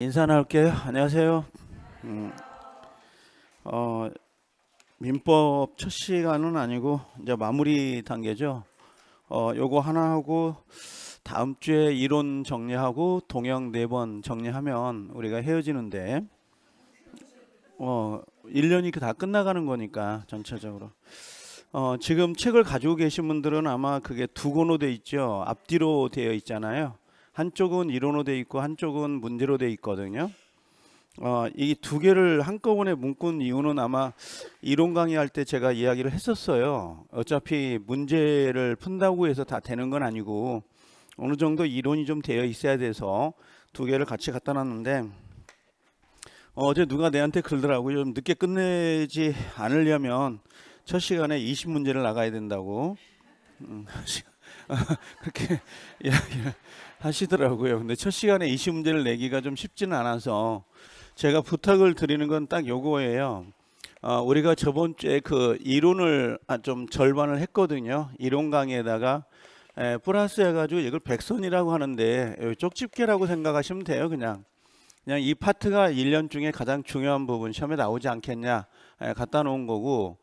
인사 나올게요. 안녕하세요. 음, 어, 민법 첫 시간은 아니고 이제 마무리 단계죠. 어, 요거 하나 하고 다음 주에 이론 정리하고 동영 네 번 정리하면 우리가 헤어지는데 어, 1년이 다 끝나가는 거니까 전체적으로. 어, 지금 책을 가지고 계신 분들은 아마 그게 두 권으로 돼 있죠. 앞뒤로 되어 있잖아요. 한쪽은 이론으로 돼 있고 한쪽은 문제로 돼 있거든요. 어, 이 두 개를 한꺼번에 묶은 이유는 아마 이론 강의할 때 제가 이야기를 했었어요. 어차피 문제를 푼다고 해서 다 되는 건 아니고 어느 정도 이론이 좀 되어 있어야 돼서 두 개를 같이 갖다 놨는데 어, 어제 누가 내한테 그러더라고요. 좀 늦게 끝내지 않으려면 첫 시간에 20문제를 나가야 된다고. 음, 그렇게 이야기를 하시더라고요. 근데 첫 시간에 이0문제를 내기가 좀 쉽지는 않아서 제가 부탁을 드리는 건 딱 요거예요. 어, 우리가 저번 주에 그 이론을 아, 좀 절반을 했거든요. 이론 강의에다가 에, 플러스 해가지고 이걸 백선이라고 하는데 쪽집게라고 생각하시면 돼요. 그냥 그냥 이 파트가 1년 중에 가장 중요한 부분 시험에 나오지 않겠냐 예, 갖다 놓은 거고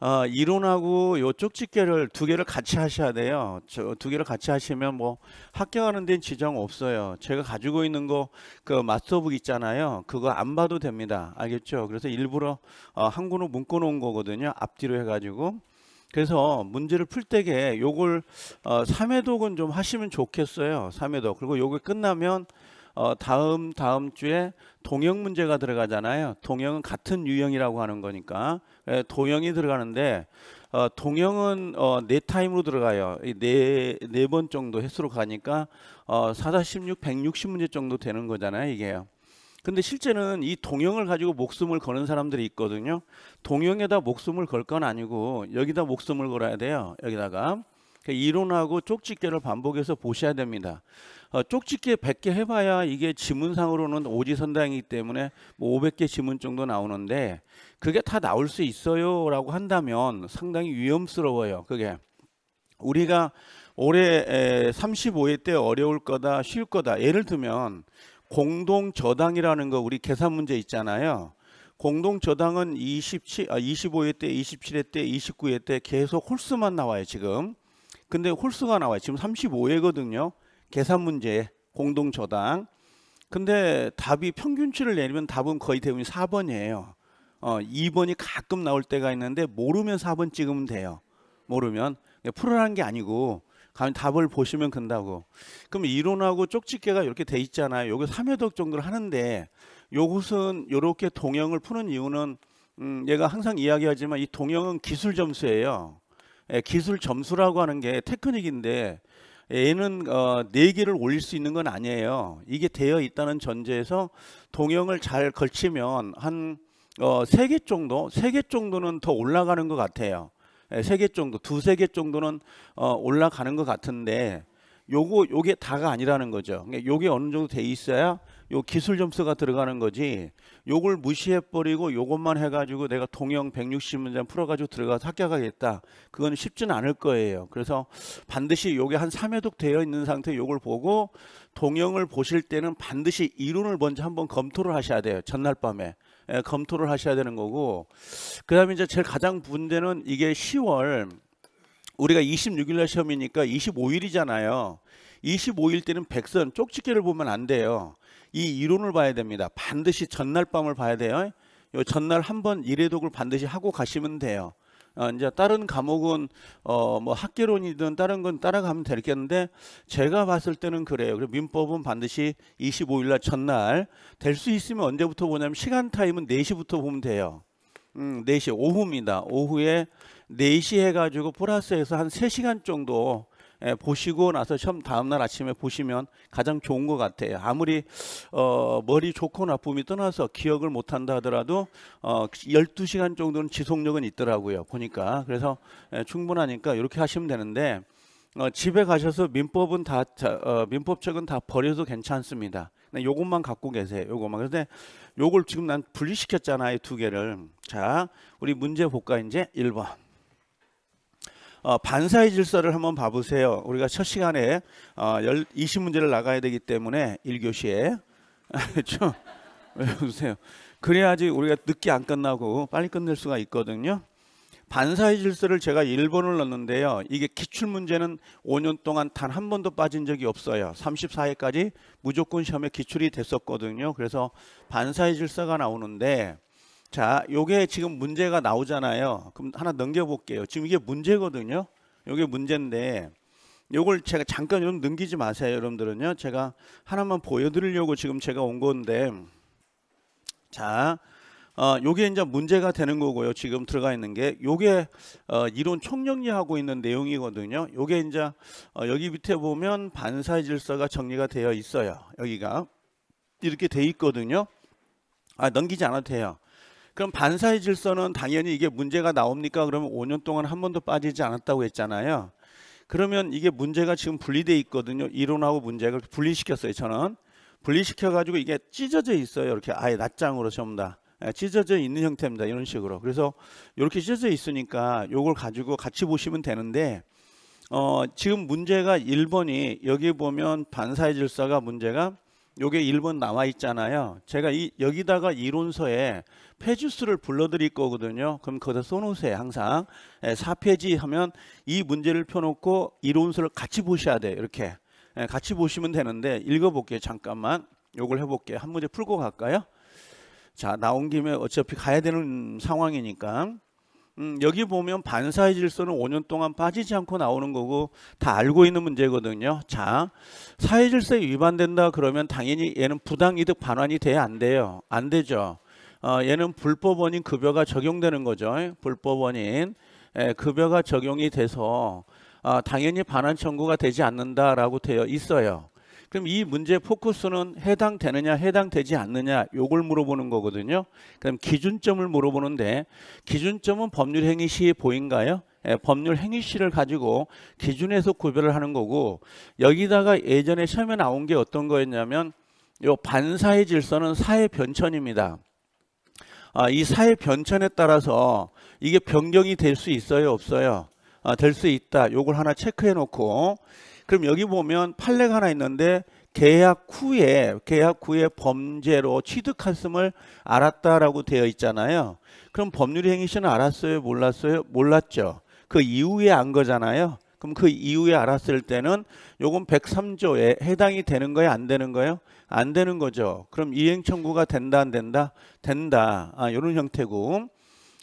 어, 이론하고 요쪽 집계를 두 개를 같이 하셔야 돼요. 저 두 개를 같이 하시면 뭐 합격하는 데는 지장 없어요. 제가 가지고 있는 거 그 마스터북 있잖아요. 그거 안 봐도 됩니다. 알겠죠? 그래서 일부러 어, 한군으로 묶어 놓은 거거든요. 앞뒤로 해가지고 그래서 문제를 풀 때게 요걸 어, 3회독은 좀 하시면 좋겠어요. 3회독 그리고 요게 끝나면 어, 다음 다음 주에 동형 문제가 들어가잖아요. 동형은 같은 유형이라고 하는 거니까 에, 예, 동형이 들어가는데 어, 동형은 어, 네 타임으로 들어가요. 네네 네 번 정도 횟수로 가니까 어, 4, 16, 160 문제 정도 되는 거잖아요. 이게요. 근데 실제는 이 동형을 가지고 목숨을 거는 사람들이 있거든요. 동형에다 목숨을 걸 건 아니고 여기다 목숨을 걸어야 돼요. 여기다가 그러니까 이론하고 쪽집게를 반복해서 보셔야 됩니다. 어, 쪽집게 100개 해봐야 이게 지문상으로는 오지선다이기 때문에 뭐 500개 지문 정도 나오는데 그게 다 나올 수 있어요라고 한다면 상당히 위험스러워요. 그게 우리가 올해 35회 때 어려울 거다, 쉬울 거다. 예를 들면 공동 저당이라는 거 우리 계산 문제 있잖아요. 공동 저당은 27, 아, 25회 때, 27회 때, 29회 때 계속 홀수만 나와요 지금. 근데 홀수가 나와요. 지금 35회거든요. 계산 문제 공동 저당. 근데 답이 평균치를 내리면 답은 거의 대부분 4번이에요. 어, 2번이 가끔 나올 때가 있는데 모르면 4번 찍으면 돼요. 모르면 풀어라는 게 아니고 가면 답을 보시면 된다고. 그럼 이론하고 쪽집게가 이렇게 돼 있잖아요. 요거 3회독 정도를 하는데 요것은 요렇게 동형을 푸는 이유는 음, 얘가 항상 이야기하지만 이 동형은 기술 점수예요. 예, 기술 점수라고 하는 게 테크닉인데 A는 어, 4개를 올릴 수 있는 건 아니에요. 이게 되어 있다는 전제에서 동형을 잘 걸치면 한 어, 3개 정도, 3개 정도는 더 올라가는 것 같아요. 3개 예, 정도, 두 세 개 정도는 어, 올라가는 것 같은데 요거 요게 다가 아니라는 거죠. 그러니까 요게 어느 정도 돼 있어야 요 기술 점수가 들어가는 거지 요걸 무시해 버리고 요것만 해 가지고 내가 동영 160문제 풀어 가지고 들어가서 합격하겠다. 그건 쉽진 않을 거예요. 그래서 반드시 요게 한 3회독 되어 있는 상태 요걸 보고 동영을 보실 때는 반드시 이론을 먼저 한번 검토를 하셔야 돼요. 전날 밤에. 예, 검토를 하셔야 되는 거고 그다음에 이제 제일 가장 분제는 이게 10월 우리가 26일 날 시험이니까 25일이잖아요. 25일 때는 백선 쪽집게를 보면 안 돼요. 이 이론을 봐야 됩니다. 반드시 전날 밤을 봐야 돼요. 요 전날 한 번 일회독을 반드시 하고 가시면 돼요. 어, 이제 다른 과목은 어, 뭐 학계론이든 다른 건 따라가면 되겠는데 제가 봤을 때는 그래요. 그리고 민법은 반드시 25일 날 전날 될 수 있으면 언제부터 보냐면 시간 타임은 4시부터 보면 돼요. 음, 4시 오후입니다. 오후에 4시 해가지고 플러스해서한 3시간 정도 예, 보시고 나서 처음 다음날 아침에 보시면 가장 좋은 것 같아요. 아무리 어, 머리 좋고 나쁨이 떠나서 기억을 못한다 하더라도 어, 12시간 정도는 지속력은 있더라고요. 보니까 그래서 에, 예, 충분하니까 이렇게 하시면 되는데 어, 집에 가셔서 민법은 다 어, 민법책은 다 버려도 괜찮습니다. 요것만 갖고 계세요. 요것만. 그런데 요걸 지금 난 분리시켰잖아요. 두 개를. 자, 우리 문제 볼까 이제 1번. 어, 반사의 질서를 한번 봐보세요. 우리가 첫 시간에 어, 20문제를 나가야 되기 때문에 1교시에 알세요 그래야지 우리가 늦게 안 끝나고 빨리 끝낼 수가 있거든요. 반사의 질서를 제가 1번을 넣었는데요. 이게 기출문제는 5년 동안 단 한 번도 빠진 적이 없어요. 34회까지 무조건 시험에 기출이 됐었거든요. 그래서 반사의 질서가 나오는데 자, 요게 지금 문제가 나오잖아요. 그럼 하나 넘겨볼게요. 지금 이게 문제거든요. 요게 문제인데 요걸 제가 잠깐 좀 넘기지 마세요. 여러분들은요. 제가 하나만 보여드리려고 지금 제가 온 건데 자, 어, 요게 이제 문제가 되는 거고요. 지금 들어가 있는 게 요게 어, 이론 총정리하고 있는 내용이거든요. 요게 이제 어, 여기 밑에 보면 반사의 질서가 정리가 되어 있어요. 여기가 이렇게 돼 있거든요. 아, 넘기지 않아도 돼요. 그럼 반사의 질서는 당연히 이게 문제가 나옵니까? 그러면 5년 동안 한 번도 빠지지 않았다고 했잖아요. 그러면 이게 문제가 지금 분리돼 있거든요. 이론하고 문제를 분리시켰어요. 저는 분리시켜 가지고 이게 찢어져 있어요. 이렇게 아예 낮장으로 전부 다. 예, 찢어져 있는 형태입니다. 이런 식으로. 그래서 이렇게 찢어져 있으니까 요걸 가지고 같이 보시면 되는데 어, 지금 문제가 1번이 여기 보면 반사의 질서가 문제가 요게 1번 나와 있잖아요. 제가 이, 여기다가 이론서에 페이지수를 불러드릴 거거든요. 그럼 거기다 써놓으세요. 항상 예, 4페이지 하면 이 문제를 펴놓고 이론서를 같이 보셔야 돼 이렇게 예, 같이 보시면 되는데 읽어볼게요. 잠깐만 요걸 해볼게요. 한 문제 풀고 갈까요? 자 나온 김에 어차피 가야 되는 상황이니까 음, 여기 보면 반사의 질서는 5년 동안 빠지지 않고 나오는 거고 다 알고 있는 문제거든요. 자, 사회 질서에 위반된다 그러면 당연히 얘는 부당이득 반환이 돼야 안 돼요. 안 되죠. 어, 얘는 불법원인 급여가 적용되는 거죠. 불법원인 예, 급여가 적용이 돼서 어, 당연히 반환 청구가 되지 않는다라고 되어 있어요. 그럼 이 문제 포커스는 해당되느냐 해당되지 않느냐 요걸 물어보는 거거든요. 그럼 기준점을 물어보는데 기준점은 법률 행위 시의 보인가요? 예, 법률 행위 시를 가지고 기준에서 구별을 하는 거고 여기다가 예전에 처음에 나온 게 어떤 거였냐면 요 반사의 질서는 사회 변천입니다. 아, 이 사회 변천에 따라서 이게 변경이 될 수 있어요 없어요? 아, 될 수 있다. 요걸 하나 체크해 놓고 그럼 여기 보면 판례가 하나 있는데 계약 후에 계약 후에 범죄로 취득했음을 알았다라고 되어 있잖아요. 그럼 법률 행위 시는 알았어요, 몰랐어요? 몰랐죠. 그 이후에 안 거잖아요. 그럼 그 이후에 알았을 때는 요건 103조에 해당이 되는 거예요, 안 되는 거예요? 안 되는 거죠. 그럼 이행 청구가 된다 안 된다? 된다. 아, 요런 형태고.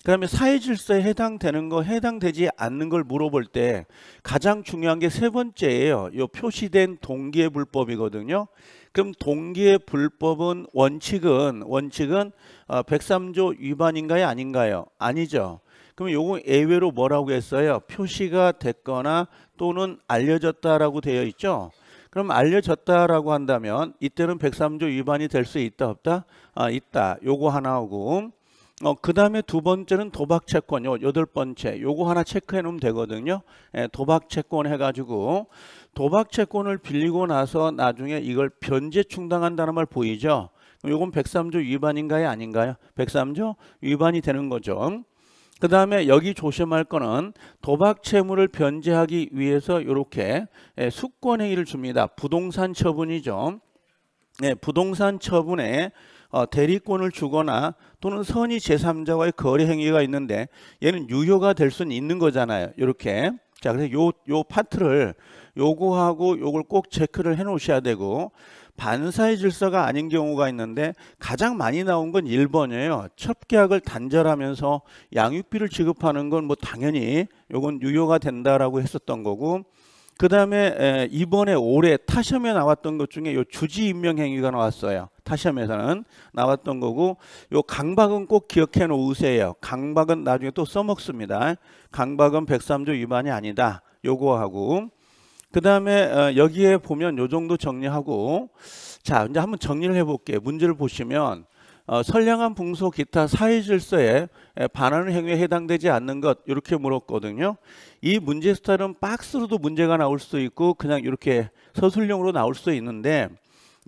그다음에 사회 질서에 해당되는 거 해당되지 않는 걸 물어볼 때 가장 중요한 게 세 번째예요. 요 표시된 동기의 불법이거든요. 그럼 동기의 불법은 원칙은 원칙은 103조 어, 위반인가요, 아닌가요? 아니죠. 그럼 요거 예외로 뭐라고 했어요? 표시가 됐거나 또는 알려졌다라고 되어 있죠. 그럼 알려졌다라고 한다면 이때는 103조 위반이 될 수 있다 없다? 아, 있다. 요거 하나하고 어, 그 다음에 두 번째는 도박 채권, 요 여덟 번째, 요거 하나 체크해 놓으면 되거든요. 예, 도박 채권 해가지고 도박 채권을 빌리고 나서 나중에 이걸 변제 충당한다는 말 보이죠? 요건 103조 위반인가요, 아닌가요? 103조 위반이 되는 거죠. 그 다음에 여기 조심할 거는 도박 채무를 변제하기 위해서 이렇게 수권 예, 행위를 줍니다. 부동산 처분이죠. 네, 부동산 처분에 어, 대리권을 주거나 또는 선의 제3자와의 거래 행위가 있는데 얘는 유효가 될 수는 있는 거잖아요. 이렇게 자 그래서 요요 파트를 요구하고 요걸 꼭 체크를 해 놓으셔야 되고 반사의 질서가 아닌 경우가 있는데 가장 많이 나온 건 1번이에요. 첫 계약을 단절하면서 양육비를 지급하는 건 뭐 당연히 요건 유효가 된다라고 했었던 거고 그다음에 이번에 올해 타시험에 나왔던 것 중에 요 주지 임명 행위가 나왔어요. 타시험에서는 나왔던 거고 요 강박은 꼭 기억해 놓으세요. 강박은 나중에 또 써먹습니다. 강박은 103조 위반이 아니다. 요거하고 그 다음에 어, 여기에 보면 요 정도 정리하고 자 이제 한번 정리를 해볼게요. 문제를 보시면 어, 선량한 봉소 기타 사회 질서에 반하는 행위에 해당되지 않는 것 이렇게 물었거든요. 이 문제 스타일은 박스로도 문제가 나올 수 있고 그냥 이렇게 서술형으로 나올 수 있는데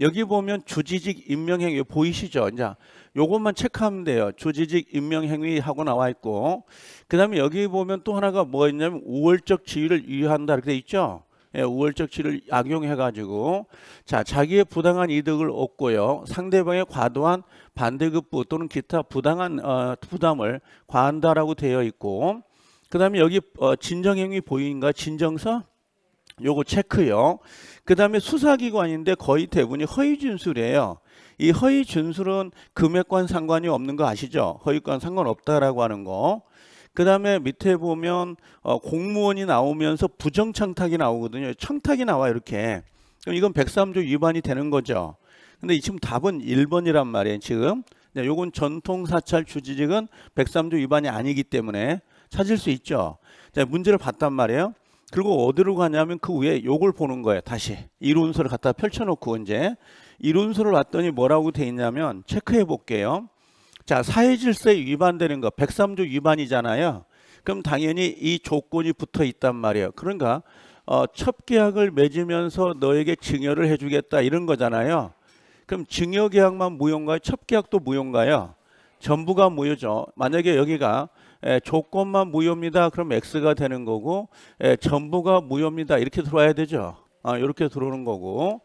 여기 보면 주지직 임명행위 보이시죠? 이제 요것만 체크하면 돼요. 주지직 임명행위 하고 나와 있고 그다음에 여기 보면 또 하나가 뭐가 있냐면 우월적 지위를 유효한다 이렇게 돼 있죠. 예, 우월적 지위를 악용해 가지고 자, 자기의 부당한 이득을 얻고요. 상대방의 과도한 반대급부 또는 기타 부당한 어, 부담을 과한다라고 되어 있고 그다음에 여기 어, 진정행위 보인가 진정서 요거 체크요. 그 다음에 수사기관인데 거의 대부분이 허위진술이에요. 이 허위진술은 금액과 상관이 없는 거 아시죠? 허위과 상관없다라고 하는 거. 그 다음에 밑에 보면 어, 공무원이 나오면서 부정청탁이 나오거든요. 청탁이 나와 이렇게. 그럼 이건 103조 위반이 되는 거죠. 근데 지금 답은 1번이란 말이에요. 지금. 네, 요건 전통 사찰 주지직은 103조 위반이 아니기 때문에 찾을 수 있죠. 자, 문제를 봤단 말이에요. 그리고 어디로 가냐면 그 위에 요걸 보는 거예요. 다시 이론서를 갖다 펼쳐놓고 이제 이론서를 왔더니 뭐라고 돼 있냐면 체크해 볼게요. 자 사회질서에 위반되는 거 103조 위반이잖아요. 그럼 당연히 이 조건이 붙어 있단 말이에요. 그러니까 어, 첫 계약을 맺으면서 너에게 증여를 해주겠다 이런 거잖아요. 그럼 증여 계약만 무효인가요? 첫 계약도 무효인가요? 전부가 무효죠. 만약에 여기가 에, 예, 조건만 무효입니다. 그럼 X가 되는 거고 에, 예, 전부가 무효입니다. 이렇게 들어와야 되죠. 아, 이렇게 들어오는 거고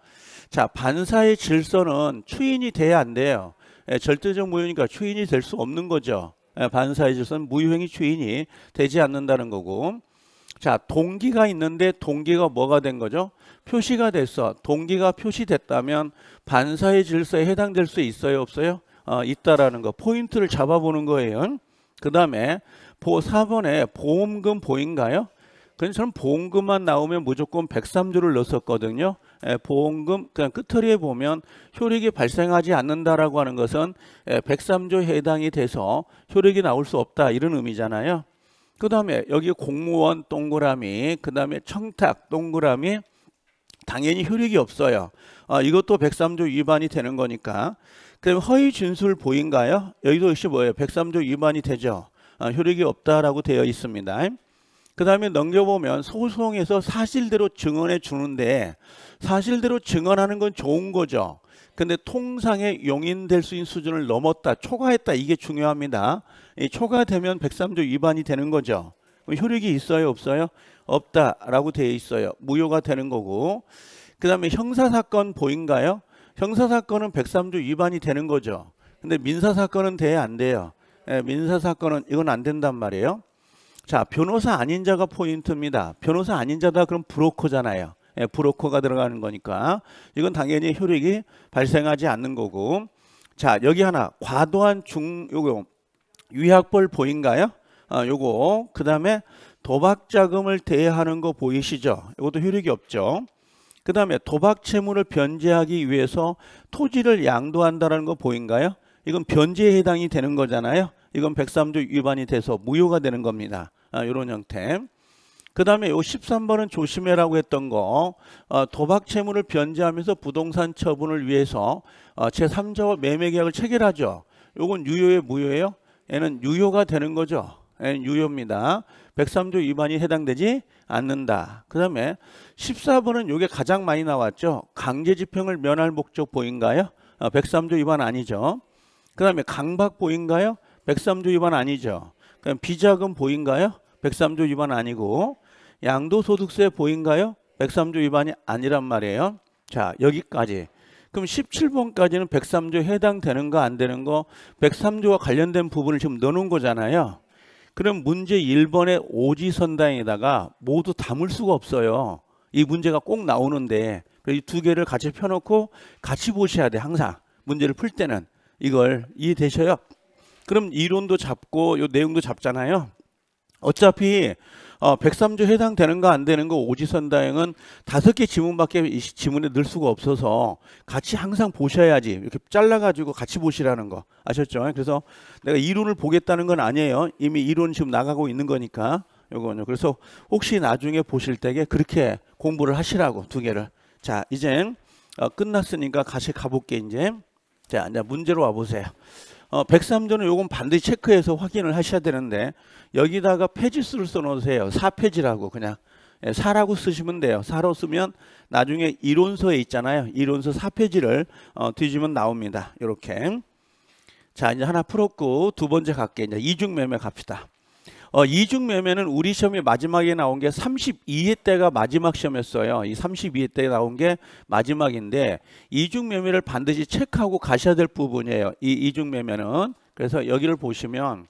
자 반사의 질서는 추인이 돼야 안 돼요. 에, 예, 절대적 무효니까 추인이 될 수 없는 거죠. 반사의 질서는 무효행위 추인이 되지 않는다는 거고 자 동기가 있는데 동기가 뭐가 된 거죠? 표시가 됐어. 동기가 표시됐다면 반사의 질서에 해당될 수 있어요 없어요? 어, 있다라는 거 포인트를 잡아보는 거예요. 그 다음에 4번에 보험금 보인가요? 그냥 저는 보험금만 나오면 무조건 103조를 넣었거든요. 예, 보험금 그냥 끝허리에 보면 효력이 발생하지 않는다라고 하는 것은 1 0 3조 해당이 돼서 효력이 나올 수 없다 이런 의미잖아요. 그 다음에 여기 공무원 동그라미 그 다음에 청탁 동그라미 당연히 효력이 없어요. 아, 이것도 103조 위반이 되는 거니까 그럼 허위 진술 보인가요? 여기도 역시 뭐예요? 103조 위반이 되죠. 아, 효력이 없다라고 되어 있습니다. 그 다음에 넘겨보면 소송에서 사실대로 증언해 주는데 사실대로 증언하는 건 좋은 거죠. 근데 통상에 용인될 수 있는 수준을 넘었다, 초과했다 이게 중요합니다. 이 초과되면 103조 위반이 되는 거죠. 효력이 있어요, 없어요? 없다라고 되어 있어요. 무효가 되는 거고. 그 다음에 형사사건 보인가요? 형사 사건은 103조 위반이 되는 거죠. 근데 민사 사건은 돼안 돼요. 예, 민사 사건은 이건 안 된단 말이에요. 자, 변호사 아닌 자가 포인트입니다. 변호사 아닌 자다 그럼 브로커잖아요. 예, 브로커가 들어가는 거니까 이건 당연히 효력이 발생하지 않는 거고. 자, 여기 하나 과도한 중 요거 위약벌 보인가요? 아, 요거 그다음에 도박 자금을 대하는 거 보이시죠? 이것도 효력이 없죠. 그 다음에 도박 채무를 변제하기 위해서 토지를 양도한다는 거 보인가요? 이건 변제에 해당이 되는 거잖아요. 이건 103조 위반이 돼서 무효가 되는 겁니다. 아, 이런 형태. 그 다음에 요 13번은 조심해라고 했던 거 어, 도박 채무를 변제하면서 부동산 처분을 위해서 어, 제3자와 매매계약을 체결하죠. 요건 유효의 무효예요? 얘는 유효가 되는 거죠. 얘는 유효입니다. 103조 위반이 해당되지 않는다. 그 다음에 14번은 요게 가장 많이 나왔죠. 강제집행을 면할 목적 보인가요? 아, 103조 위반 아니죠. 그 다음에 강박 보인가요? 103조 위반 아니죠. 그럼 비자금 보인가요? 103조 위반 아니고 양도소득세 보인가요? 103조 위반이 아니란 말이에요. 자 여기까지. 그럼 17번까지는 103조 에 해당되는 거 안 되는 거 103조와 관련된 부분을 지금 넣어놓은 거잖아요. 그럼 문제 1번의 오지선다에다가 모두 담을 수가 없어요. 이 문제가 꼭 나오는데 이 두 개를 같이 펴놓고 같이 보셔야 돼 항상 문제를 풀 때는 이걸 이해되셔요. 그럼 이론도 잡고 요 내용도 잡잖아요. 어차피 어, 103조 해당되는가 안되는거 오지선다행은 다섯 개 지문밖에 지문에 넣을 수가 없어서 같이 항상 보셔야지 이렇게 잘라가지고 같이 보시라는 거 아셨죠? 그래서 내가 이론을 보겠다는 건 아니에요. 이미 이론 지금 나가고 있는 거니까 요거는 요 그래서 혹시 나중에 보실 때에 그렇게 공부를 하시라고 두 개를 자 이젠 어, 끝났으니까 같이 가볼게 이제 자 이제 문제로 와보세요. 어, 103조는 요건 반드시 체크해서 확인을 하셔야 되는데 여기다가 페이지수를 써놓으세요. 4페이지라고 그냥 예, 4라고 쓰시면 돼요. 4로 쓰면 나중에 이론서에 있잖아요. 이론서 4페이지를 어, 뒤지면 나옵니다. 이렇게 자 이제 하나 풀었고 두 번째 갈게 이제 이중매매 갑시다. 어, 이중 매매는 우리 시험이 마지막에 나온 게 32회 때가 마지막 시험이었어요. 이 32회 때 나온 게 마지막인데 이중 매매를 반드시 체크하고 가셔야 될 부분이에요. 이 이중 매매는 그래서 여기를 보시면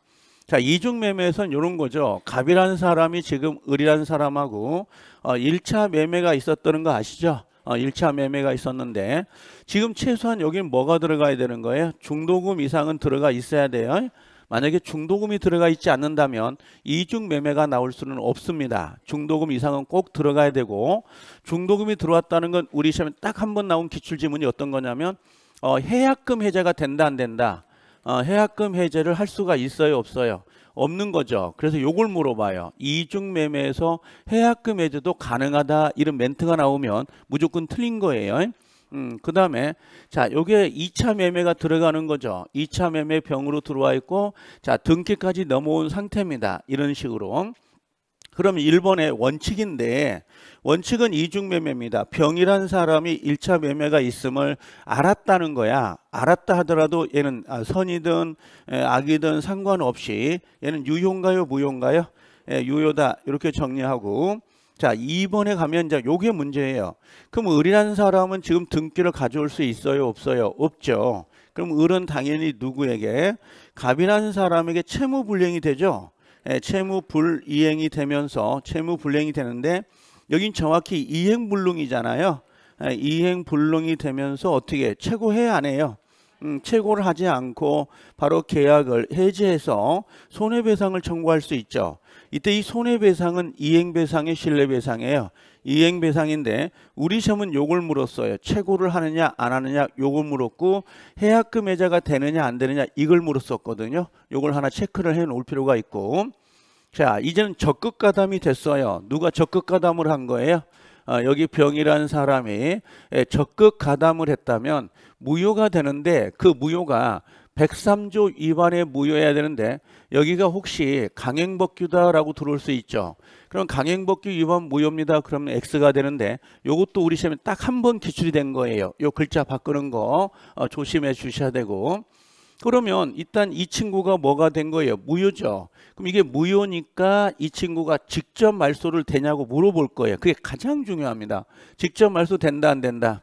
자 이중 매매에선 이런 거죠. 갑이라는 사람이 지금 을이라는 사람하고 어, 1차 매매가 있었다는 거 아시죠? 어, 1차 매매가 있었는데 지금 최소한 여기 뭐가 들어가야 되는 거예요? 중도금 이상은 들어가 있어야 돼요. 만약에 중도금이 들어가 있지 않는다면 이중 매매가 나올 수는 없습니다. 중도금 이상은 꼭 들어가야 되고 중도금이 들어왔다는 건 우리 시험에 딱 한 번 나온 기출 지문이 어떤 거냐면 어, 해약금 해제가 된다 안 된다. 어, 해약금 해제를 할 수가 있어요 없어요. 없는 거죠. 그래서 요걸 물어봐요. 이중 매매에서 해약금 해제도 가능하다 이런 멘트가 나오면 무조건 틀린 거예요. 음, 그 다음에 자 요게 2차 매매가 들어가는 거죠. 2차 매매 병으로 들어와 있고 자 등기까지 넘어온 상태입니다. 이런 식으로 그럼 일본의 원칙인데 원칙은 이중매매입니다. 병이란 사람이 1차 매매가 있음을 알았다는 거야. 알았다 하더라도 얘는 아, 선이든 악이든 상관없이 얘는 유효인가요 무효인가요? 예, 유효다 이렇게 정리하고 자, 2번에 가면 이제 요게 문제예요. 그럼 을이라는 사람은 지금 등기를 가져올 수 있어요, 없어요? 없죠. 그럼 을은 당연히 누구에게? 갑이라는 사람에게 채무 불량이 되죠. 예, 채무 불이행이 되면서 채무 불량이 되는데 여긴 정확히 이행 불능이잖아요. 예, 이행 불능이 되면서 어떻게 최고해야 안 해요? 음, 최고를 하지 않고 바로 계약을 해지해서 손해배상을 청구할 수 있죠. 이때 이 손해배상은 이행배상의 신뢰배상이에요. 이행배상인데 우리 시험은 요걸 물었어요. 최고를 하느냐 안 하느냐 요걸 물었고 해약금 해자가 되느냐 안 되느냐 이걸 물었었거든요. 요걸 하나 체크를 해 놓을 필요가 있고 자 이제는 적극가담이 됐어요. 누가 적극가담을 한 거예요? 어, 여기 병이라는 사람이 예, 적극 가담을 했다면 무효가 되는데 그 무효가 103조 위반에 무효해야 되는데 여기가 혹시 강행법규다라고 들어올 수 있죠. 그럼 강행법규 위반 무효입니다. 그러면 X가 되는데 이것도 우리 시험에 딱 한 번 기출이 된 거예요. 요 글자 바꾸는 거 어, 조심해 주셔야 되고 그러면 일단 이 친구가 뭐가 된 거예요? 무효죠. 그럼 이게 무효니까 이 친구가 직접 말소를 되냐고 물어볼 거예요. 그게 가장 중요합니다. 직접 말소 된다 안 된다?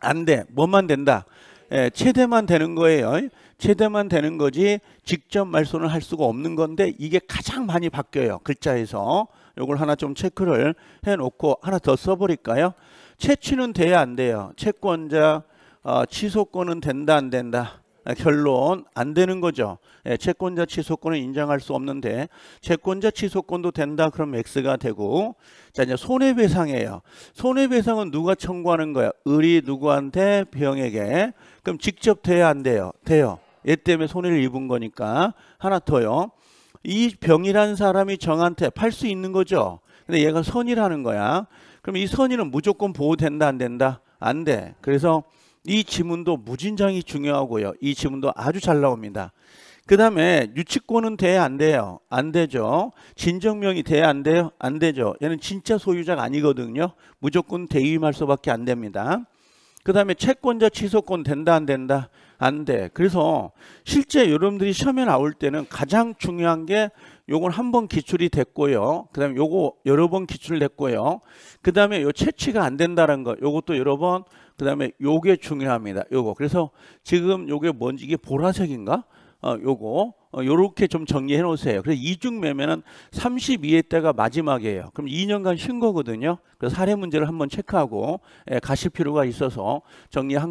안 돼. 뭐만 된다? 예, 최대만 되는 거예요. 최대만 되는 거지 직접 말소는 할 수가 없는 건데 이게 가장 많이 바뀌어요. 글자에서. 이걸 하나 좀 체크를 해놓고 하나 더 써버릴까요? 채취는 돼야 안 돼요. 채권자 어, 취소권은 된다 안 된다? 아, 결론 안 되는 거죠. 예, 채권자 취소권을 인정할 수 없는데 채권자 취소권도 된다 그럼 X가 되고 자 이제 손해배상이에요. 손해배상은 누가 청구하는 거야? 을이 누구한테? 병에게. 그럼 직접 돼야 안 돼요? 돼요. 얘 때문에 손해를 입은 거니까 하나 더요. 이 병이란 사람이 정한테 팔 수 있는 거죠. 근데 얘가 선이라는 거야. 그럼 이 선의는 무조건 보호된다 안 된다? 안 돼. 그래서 이 지문도 무진장이 중요하고요. 이 지문도 아주 잘 나옵니다. 그 다음에 유치권은 돼야 안 돼요? 안 되죠. 진정명이 돼야 안 돼요? 안 되죠. 얘는 진짜 소유자가 아니거든요. 무조건 대위임할 수밖에 안 됩니다. 그 다음에 채권자 취소권 된다 안 된다? 안 돼. 그래서 실제 여러분들이 시험에 나올 때는 가장 중요한 게 요건 한번 기출이 됐고요. 그 다음에 요거 여러 번 기출됐고요. 그 다음에 요 채취가 안 된다는 거 요것도 여러 번 그다음에 요게 중요합니다. 요거. 그래서 지금 요게 뭔지 이게 보라색인가? 어, 요거 어, 요렇게 좀 정리해 놓으세요. 그래서 이중 매매는 32회 때가 마지막이에요. 그럼 2년간 쉰 거거든요. 그래서 사례 문제를 한번 체크하고 예, 가실 필요가 있어서 정리한